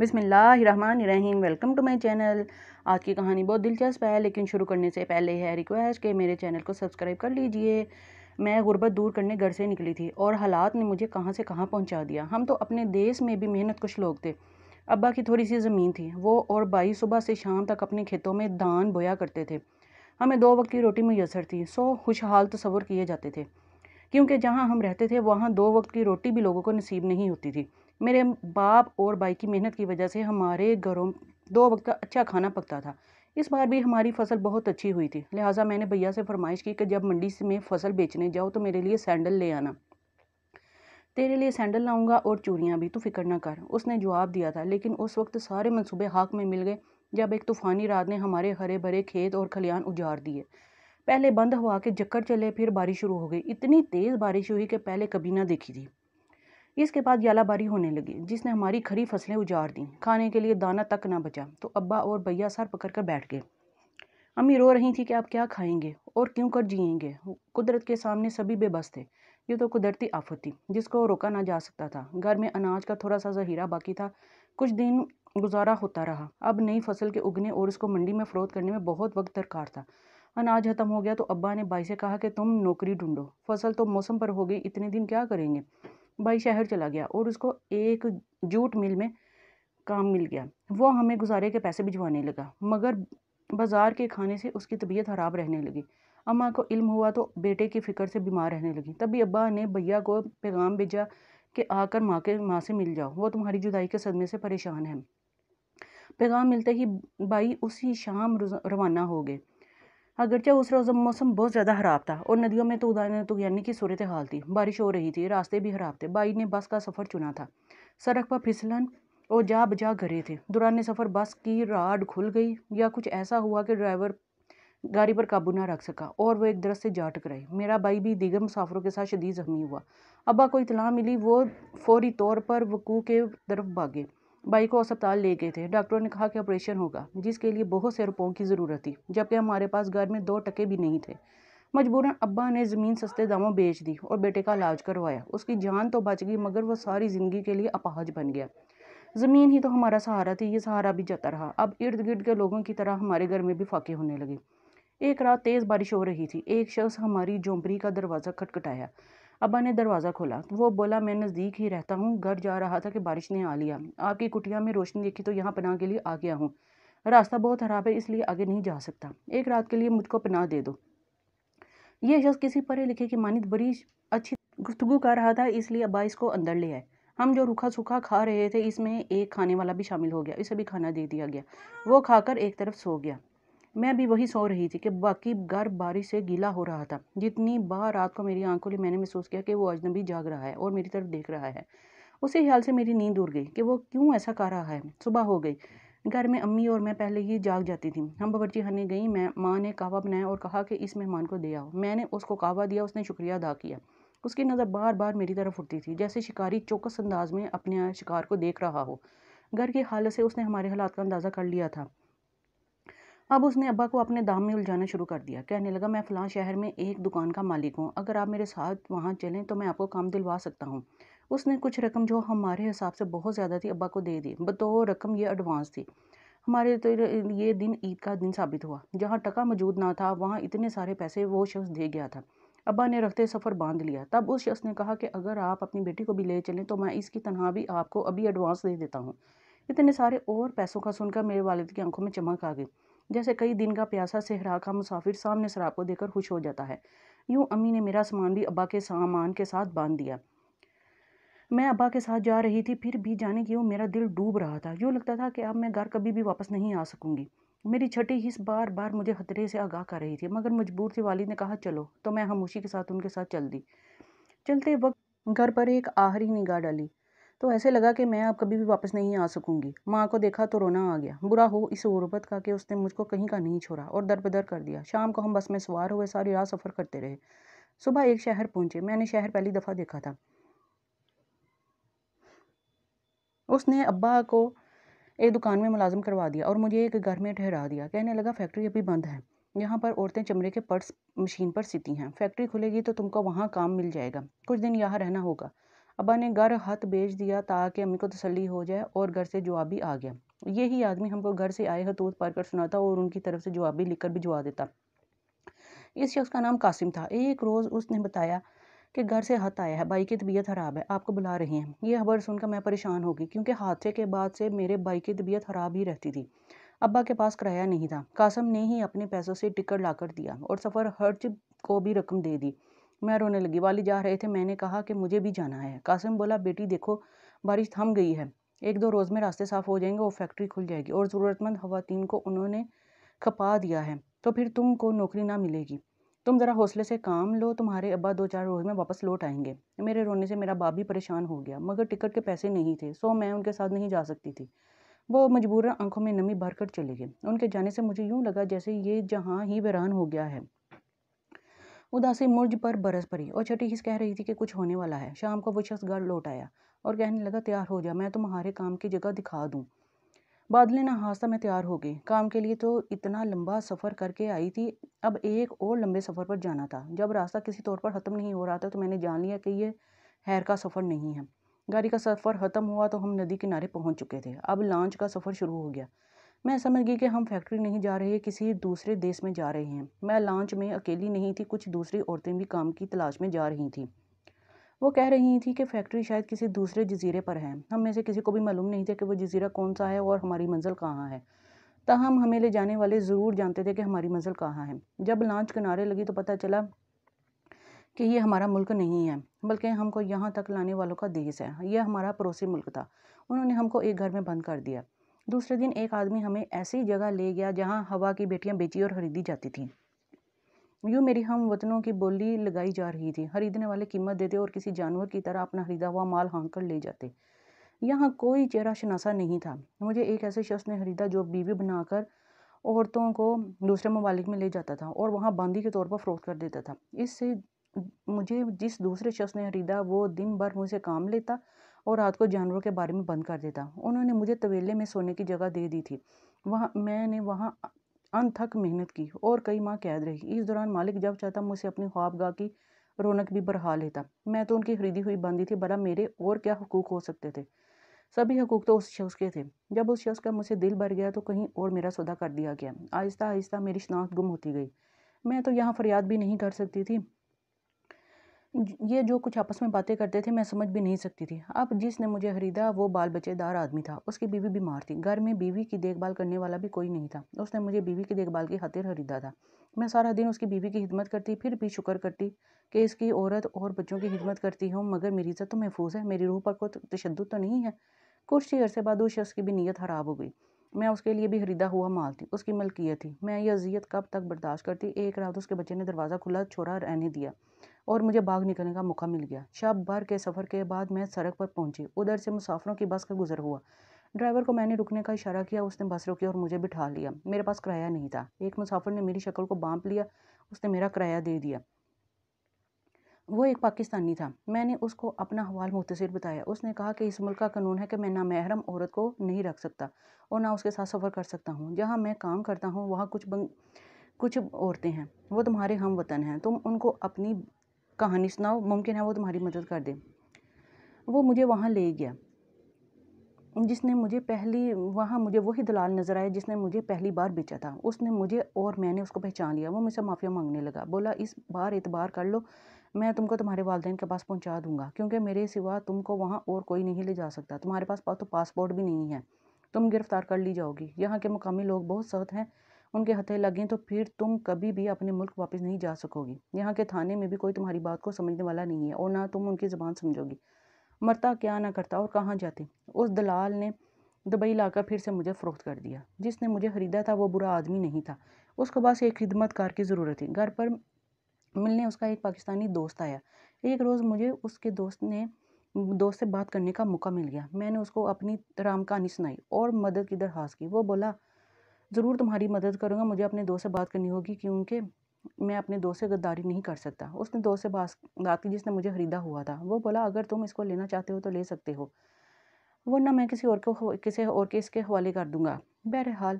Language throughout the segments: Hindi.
बिसमीम वेलकम टू माई चैनल आज की कहानी बहुत दिलचस्प है लेकिन शुरू करने से पहले है रिक्वेस्ट कि मेरे चैनल को सब्सक्राइब कर लीजिए मैं गुर्बत दूर करने घर से निकली थी और हालात ने मुझे कहाँ से कहाँ पहुँचा दिया हम तो अपने देश में भी मेहनत कुछ लोग थे अब्बा की थोड़ी सी ज़मीन थी वो और बाई सुबह से शाम तक अपने खेतों में धान बोया करते थे हमें दो वक्त की रोटी मैसर थी सो खुशहाल तस्वर किए जाते थे क्योंकि जहाँ हम रहते थे वहाँ दो वक्त की रोटी भी लोगों को नसीब नहीं होती थी मेरे बाप और भाई की मेहनत की वजह से हमारे घरों दो वक्त का अच्छा खाना पकता था इस बार भी हमारी फसल बहुत अच्छी हुई थी लिहाजा मैंने भैया से फरमाइश की कि जब मंडी से में फसल बेचने जाओ तो मेरे लिए सैंडल ले आना तेरे लिए सैंडल लाऊंगा और चूड़ियाँ भी तू फिक्र ना कर उसने जवाब दिया था लेकिन उस वक्त सारे मनसूबे हाक में मिल गए जब एक तूफ़ानी रात ने हमारे हरे भरे खेत और खलियान उजाड़ दिए पहले बंद हुआ के चक्कर चले फिर बारिश शुरू हो गई इतनी तेज़ बारिश हुई कि पहले कभी ना देखी थी इसके बाद यालाबारी होने लगी जिसने हमारी खरी फसलें उजाड़ दी खाने के लिए दाना तक ना बचा तो अब्बा और भैया सर पकड़ कर बैठ गए अम्मी रो रही थी कि आप क्या खाएंगे और क्यों कर जियेंगे कुदरत के सामने सभी बेबस थे ये तो कुदरती आफत थी जिसको रोका ना जा सकता था घर में अनाज का थोड़ा सा जहीरा बाकी था कुछ दिन गुजारा होता रहा अब नई फसल के उगने और उसको मंडी में फ़रोख करने में बहुत वक्त दरकार था अनाज ख़त्म हो गया तो अब्बा ने भाई से कहा कि तुम नौकरी ढूंढो फसल तो मौसम पर हो गई इतने दिन क्या करेंगे भाई शहर चला गया और उसको एक जूट मिल में काम मिल गया वो हमें गुजारे के पैसे भिजवाने लगा मगर बाज़ार के खाने से उसकी तबीयत ख़राब रहने लगी अम्मा को इल्म हुआ तो बेटे की फ़िक्र से बीमार रहने लगी तभी अब्बा ने भैया को पैगाम भेजा कि आकर माँ के माँ से मिल जाओ वो तुम्हारी जुदाई के सदमे से परेशान है पैगाम मिलते ही भाई उसी शाम रवाना हो गए अगरचे उस रोज़ मौसम बहुत ज़्यादा ख़राब था और नदियों में तो तो यानी की सूरत हाल थी बारिश हो रही थी रास्ते भी ख़राब थे बाई ने बस का सफ़र चुना था सड़क पर फिसलन और जा बजा घरे थे दौरान सफ़र बस की राड खुल गई या कुछ ऐसा हुआ कि ड्राइवर गाड़ी पर काबू ना रख सका और वो एक दरस से जा टकराई मेरा भाई भी दीगर मुसाफरों के साथ शदीद जख्मी हुआ अबा को इतला मिली वो फौरी तौर पर वकू के तरफ भागे बाई को अस्पताल ले गए थे डॉक्टरों ने कहा कि ऑपरेशन होगा जिसके लिए बहुत से रुपयों की ज़रूरत थी जबकि हमारे पास घर में दो टके भी नहीं थे मजबूरन अब्बा ने ज़मीन सस्ते दामों बेच दी और बेटे का इलाज करवाया उसकी जान तो बच गई मगर वह सारी ज़िंदगी के लिए अपाहज बन गया ज़मीन ही तो हमारा सहारा थी ये सहारा भी जाता रहा अब इर्द गिर्द के लोगों की तरह हमारे घर में भी फाके होने लगे एक रात तेज़ बारिश हो रही थी एक शख्स हमारी झोंपड़ी का दरवाज़ा खटखटाया अब्बा ने दरवाज़ा खोला तो वो बोला मैं नज़दीक ही रहता हूँ घर जा रहा था कि बारिश ने आ लिया आपकी कुटिया में रोशनी देखी तो यहाँ पनाह के लिए आ गया हूँ रास्ता बहुत खराब है इसलिए आगे नहीं जा सकता एक रात के लिए मुझको पनाह दे दो ये शख्स किसी पढ़े लिखे की मानित बड़ी अच्छी गुफ्तगु कर रहा था इसलिए अब्बा इसको अंदर ले आए हम जो रूखा सूखा खा रहे थे इसमें एक खाने वाला भी शामिल हो गया इसे भी खाना दे दिया गया वो खाकर एक तरफ सो गया मैं भी वही सो रही थी कि बाकी घर बारिश से गीला हो रहा था जितनी बार रात को मेरी आंख खुली मैंने महसूस किया कि वो अजनबी जाग रहा है और मेरी तरफ देख रहा है उसी ख्याल से मेरी नींद उड़ गई कि वो क्यों ऐसा कर रहा है सुबह हो गई घर में अम्मी और मैं पहले ही जाग जाती थी हम बावर्ची खाने गई मैं माँ ने कहवा बनाया और कहा कि इस मेहमान को दे आओ मैंने उसको कहवा दिया उसने शुक्रिया अदा किया उसकी नज़र बार बार मेरी तरफ उठती थी जैसे शिकारी चौकस अंदाज में अपने शिकार को देख रहा हो घर की हालत से उसने हमारे हालात का अंदाज़ा कर लिया था अब उसने अब्बा को अपने दाम में उलझाना शुरू कर दिया कहने लगा मैं फलां शहर में एक दुकान का मालिक हूँ अगर आप मेरे साथ वहाँ चलें तो मैं आपको काम दिलवा सकता हूँ उसने कुछ रकम जो हमारे हिसाब से बहुत ज़्यादा थी अब्बा को दे दी बतो रकम ये एडवांस थी हमारे तो ये दिन ईद का दिन साबित हुआ जहाँ टका मौजूद ना था वहाँ इतने सारे पैसे वो शख्स दे गया था अब्बा ने रखते सफ़र बांध लिया तब उस शख्स ने कहा कि अगर आप अपनी बेटी को भी ले चलें तो मैं इसकी तनहा भी आपको अभी एडवांस दे देता हूँ इतने सारे और पैसों का सुनकर मेरे वालिद की आंखों में चमक आ गई जैसे कई दिन का प्यासा सेहरा का मुसाफिर सामने शराब को देकर खुश हो जाता है यूं अम्मी ने मेरा सामान भी अब्बा के सामान के साथ बांध दिया मैं अब्बा के साथ जा रही थी फिर भी जाने क्यों मेरा दिल डूब रहा था यूँ लगता था कि अब मैं घर कभी भी वापस नहीं आ सकूँगी मेरी छठी हिस बार बार मुझे खतरे से आगाह कर रही थी मगर मजबूर थी वालिद ने कहा चलो तो मैं हमोशी के साथ उनके साथ चल दी चलते वक्त घर पर एक आहरी निगाह डाली तो ऐसे लगा कि मैं अब कभी भी वापस नहीं आ सकूंगी माँ को देखा तो रोना आ गया बुरा हो इस गुरबत का कि उसने मुझको कहीं का नहीं छोड़ा और दर बदर कर दिया शाम को हम बस में सवार हुए सारी रात सफ़र करते रहे सुबह एक शहर पहुंचे मैंने शहर पहली दफ़ा देखा था उसने अब्बा को एक दुकान में मुलाजम करवा दिया और मुझे एक घर में ठहरा दिया कहने लगा फैक्ट्री अभी बंद है यहाँ पर औरतें चमड़े के पर्स मशीन पर सीती हैं फैक्ट्री खुलेगी तो तुमको वहाँ काम मिल जाएगा कुछ दिन यहाँ रहना होगा अबा ने घर हथ भेज दिया ताकि अम्मी को तसली हो जाए और घर से जवाबी आ गया यही आदमी हमको घर से आए हतूत पढ़ कर सुनाता और उनकी तरफ से जवाबी लिखकर भिजवा देता इस शख्स का नाम कासिम था एक रोज़ उसने बताया कि घर से हथ आया है भाई की तबीयत ख़राब है आपको बुला रही हैं ये खबर सुनकर मैं परेशान होगी क्योंकि हादसे के बाद से मेरे भाई की तबीयत ख़राब ही रहती थी अब्बा के पास किराया नहीं था कासम ने ही अपने पैसों से टिकट लाकर दिया और सफ़र हर्ज को भी रकम दे दी मैं रोने लगी वाली जा रहे थे मैंने कहा कि मुझे भी जाना है कासिम बोला बेटी देखो बारिश थम गई है एक दो रोज़ में रास्ते साफ़ हो जाएंगे और फैक्ट्री खुल जाएगी और ज़रूरतमंद खातन को उन्होंने खपा दिया है तो फिर तुम को नौकरी ना मिलेगी तुम ज़रा हौसले से काम लो तुम्हारे अब्बा दो चार रोज़ में वापस लौट आएंगे मेरे रोने से मेरा बाप भी परेशान हो गया मगर टिकट के पैसे नहीं थे सो मैं उनके साथ नहीं जा सकती थी वो मजबूर आंखों में नमी भरकर चले गए उनके जाने से मुझे यूँ लगा जैसे ये जहाँ ही वीरान हो गया है उदासी मुर्ज पर बरस पड़ी और छठी हिस कह रही थी कि कुछ होने वाला है शाम को वो शख्स घर लौट आया और कहने लगा तैयार हो जा मैं तुम्हारे काम की जगह दिखा दूँ बादले ना हादसा में तैयार हो गई काम के लिए तो इतना लंबा सफ़र करके आई थी अब एक और लंबे सफ़र पर जाना था जब रास्ता किसी तौर पर ख़त्म नहीं हो रहा था तो मैंने जान लिया कि ये हैर का सफ़र नहीं है गाड़ी का सफ़र ख़त्म हुआ तो हम नदी किनारे पहुंच चुके थे अब लॉन्च का सफ़र शुरू हो गया मैं समझ गई कि हम फैक्ट्री नहीं जा रहे किसी दूसरे देश में जा रहे हैं मैं लॉन्च में अकेली नहीं थी कुछ दूसरी औरतें भी काम की तलाश में जा रही थी वो कह रही थी कि फैक्ट्री शायद किसी दूसरे जजीरे पर है हम में से किसी को भी मालूम नहीं था कि वो जजीरा कौन सा है और हमारी मंजिल कहाँ है तहम हमें ले जाने वाले ज़रूर जानते थे कि हमारी मंजिल कहाँ है जब लॉन्च किनारे लगी तो पता चला कि ये हमारा मुल्क नहीं है बल्कि हमको यहाँ तक लाने वालों का देश है यह हमारा पड़ोसी मुल्क था उन्होंने हमको एक घर में बंद कर दिया दूसरे दिन एक आदमी हमें ऐसी जगह ले गया जहाँ हवा की बेटियाँ बेची और खरीदी जाती थी यूँ मेरी हम वतनों की बोली लगाई जा रही थी खरीदने वाले कीमत देते और किसी जानवर की तरह अपना खरीदा हुआ माल हाँक कर ले जाते यहाँ कोई चेहरा शनासा नहीं था मुझे एक ऐसे शख्स ने खरीदा जो बीवी बनाकर औरतों को दूसरे ममालिक में ले जाता था और वहाँ बांदी के तौर पर फ़रोख्त कर देता था इससे मुझे जिस दूसरे शख्स ने खरीदा वो दिन भर मुझसे काम लेता और रात को जानवरों के बारे में बंद कर देता उन्होंने मुझे तबेले में सोने की जगह दे दी थी वहाँ मैंने वहाँ अनथक मेहनत की और कई माह कैद रही इस दौरान मालिक जब चाहता मुझसे अपनी ख्वाबगाह की रौनक भी बढ़ा लेता मैं तो उनकी खरीदी हुई बंदी थी भला मेरे और क्या हकूक हो सकते थे सभी हकूक तो उस शख्स के थे जब उस शख्स का मुझसे दिल भर गया तो कहीं और मेरा सौदा कर दिया गया आहिस्ता आहिस्ता मेरी शनाख्त गुम होती गई मैं तो यहाँ फरियाद भी नहीं कर सकती थी ये जो कुछ आपस में बातें करते थे मैं समझ भी नहीं सकती थी अब जिसने मुझे खरीदा वो बाल बचेदार आदमी था उसकी बीवी बीमार थी घर में बीवी की देखभाल करने वाला भी कोई नहीं था उसने मुझे बीवी की देखभाल की खातिर खरीदा था मैं सारा दिन उसकी बीवी की खिदमत करती फिर भी शुक्र करती कि इसकी औरत और बच्चों की खिदमत करती हूँ मगर मेरी इज्जत तो महफूज है मेरी रूह पर कोई तशद तो नहीं है कुछ ही अरसे बाद उस शख्स की भी नीयत ख़राब हो गई मैं उसके लिए भी खरीदा हुआ माल थी उसकी मलकियत थी मैं यह अजियत कब तक बर्दाश्त करती एक रात उसके बच्चे ने दरवाज़ा खुला छोड़ा रहने दिया और मुझे भाग निकलने का मौका मिल गया शब भर के सफ़र के बाद मैं सड़क पर पहुंची उधर से मुसाफरों की बस का गुजर हुआ ड्राइवर को मैंने रुकने का इशारा किया उसने बस रोकी और मुझे बिठा लिया मेरे पास किराया नहीं था एक मुसाफिर ने मेरी शक्ल को बांप लिया उसने मेरा किराया दे दिया वो एक पाकिस्तानी था मैंने उसको अपना हवाल मुतसर बताया उसने कहा कि इस मुल्क का कानून है कि मैं ना महरम औरत को नहीं रख सकता और ना उसके साथ सफ़र कर सकता हूँ जहाँ मैं काम करता हूँ वहाँ कुछ बंग कुछ औरतें हैं वो तुम्हारे हम वतन हैं तुम उनको अपनी कहानी सुनाओ मुमकिन है वो तुम्हारी मदद कर दे वो मुझे वहाँ ले गया जिसने मुझे पहली वहाँ मुझे वही दलाल नज़र आया जिसने मुझे पहली बार बेचा था उसने मुझे और मैंने उसको पहचान लिया वो मुझसे माफ़िया मांगने लगा बोला इस बार एतबार कर लो मैं तुमको तुम्हारे वालदेन के पास पहुँचा दूँगा क्योंकि मेरे सिवा तुमको वहाँ और कोई नहीं ले जा सकता तुम्हारे पास तो पासपोर्ट भी नहीं है तुम गिरफ़्तार कर ली जाओगी यहाँ के मुकामी लोग बहुत सख्त हैं उनके हथे लगें तो फिर तुम कभी भी अपने मुल्क वापस नहीं जा सकोगी यहाँ के थाने में भी कोई तुम्हारी बात को समझने वाला नहीं है और ना तुम उनकी ज़बान समझोगी मरता क्या ना करता और कहाँ जाती उस दलाल ने दुबई लाकर फिर से मुझे फ़रोख्त कर दिया जिसने मुझे ख़रीदा था वो बुरा आदमी नहीं था उसके बस एक खिदमतकार की ज़रूरत थी घर पर मिलने उसका एक पाकिस्तानी दोस्त आया एक रोज़ मुझे उसके दोस्त ने दोस्त से बात करने का मौका मिल गया मैंने उसको अपनी राम कहानी सुनाई और मदद की दरख्वास्त की वो बोला ज़रूर तुम्हारी मदद करूँगा मुझे अपने दोस्त से बात करनी होगी क्योंकि मैं अपने दोस्त से गद्दारी नहीं कर सकता उसने दोस्त से बात बात की जिसने मुझे ख़रीदा हुआ था वो बोला अगर तुम इसको लेना चाहते हो तो ले सकते हो वरना मैं किसी और को किसी और के इसके हवाले कर दूँगा बहरहाल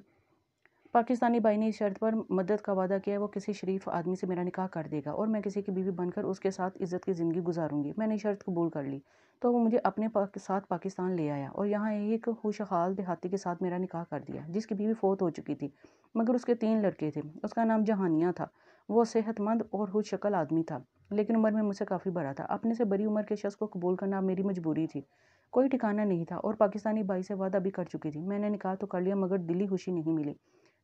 पाकिस्तानी भाई ने इस शर्त पर मदद का वादा किया है वो किसी शरीफ आदमी से मेरा निकाह कर देगा और मैं किसी की बीवी बनकर उसके साथ इज़्ज़त की ज़िंदगी गुजारूंगी मैंने शर्त कबूल कर ली तो वो मुझे अपने पाक, साथ पाकिस्तान ले आया और यहाँ एक खुशहाल देहाती के साथ मेरा निकाह कर दिया जिसकी बीवी फोत हो चुकी थी मगर उसके तीन लड़के थे उसका नाम जहानिया था वो सेहतमंद और खुशकल आदमी था लेकिन उम्र में मुझसे काफ़ी बड़ा था अपने से बड़ी उम्र के शख्स को कबूल करना मेरी मजबूरी थी कोई ठिकाना नहीं था और पाकिस्तानी भाई से वादा भी कर चुकी थी मैंने निकाह तो कर लिया मगर दिली खुशी नहीं मिली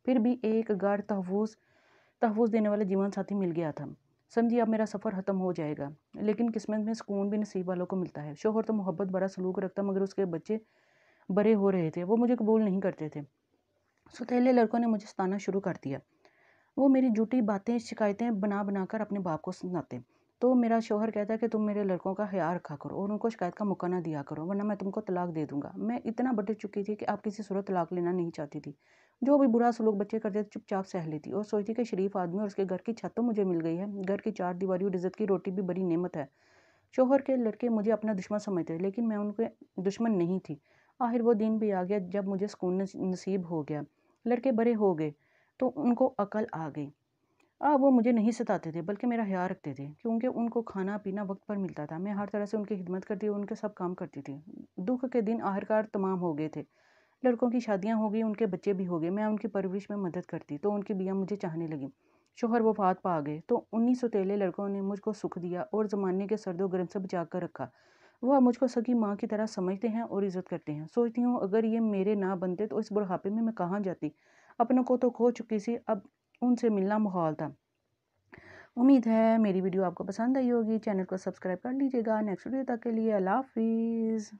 फिर भी एक गार तहफ़ तहफ़ देने वाला जीवन साथी मिल गया था समझिए अब मेरा सफ़र ख़त्म हो जाएगा लेकिन किस्मत में सुकून भी नसीब वालों को मिलता है शोहर तो मोहब्बत बड़ा सलूक रखता मगर उसके बच्चे बड़े हो रहे थे वो मुझे कबूल नहीं करते थे सुतेले लड़कों ने मुझे सताना शुरू कर दिया वो मेरी झूठी बातें शिकायतें बना बना कर अपने बाप को सुनाते तो मेरा शोहर कहता है कि तुम मेरे लड़कों का ख्याल रखा करो और उनको शिकायत का मौका ना दिया करो वरना मैं तुमको तलाक दे दूंगा मैं इतना बटर चुकी थी कि आप किसी सूरत तलाक लेना नहीं चाहती थी जो भी बुरा सलूक बच्चे करते थे तो चुपचाप सह लेती और सोचती कि शरीफ आदमी और उसके घर की छत तो मुझे मिल गई है घर की चार दीवारी और इज्जत की रोटी भी बड़ी नेमत है शोहर के लड़के मुझे अपना दुश्मन समझते लेकिन मैं उनके दुश्मन नहीं थी आखिर वो दिन भी आ गया जब मुझे सुकून नसीब हो गया लड़के बड़े हो गए तो उनको अकल आ गई अब वो मुझे नहीं सताते थे बल्कि मेरा ख्याल रखते थे क्योंकि उनको खाना पीना वक्त पर मिलता था मैं हर तरह से उनकी खिदमत करती और उनके सब काम करती थी दुख के दिन आखिरकार तमाम हो गए थे लड़कों की शादियाँ हो गई उनके बच्चे भी हो गए मैं उनकी परवरिश में मदद करती तो उनकी बियाँ मुझे चाहने लगी शोहर वफात पा गए तो उन्नीस तेले लड़कों ने मुझको सुख दिया और ज़माने के सर्दो गर्म से बचा कर रखा वह मुझको सगी माँ की तरह समझते हैं और इज़्ज़त करते हैं सोचती हूँ अगर ये मेरे ना बनते तो इस बुढ़ापे में मैं कहाँ जाती अपनों को तो खो चुकी सी अब उनसे मिलना माहौल था उम्मीद है मेरी वीडियो आपको पसंद आई होगी चैनल को सब्सक्राइब कर लीजिएगा नेक्स्ट वीडियो तक के लिए अल्लाह हाफिज़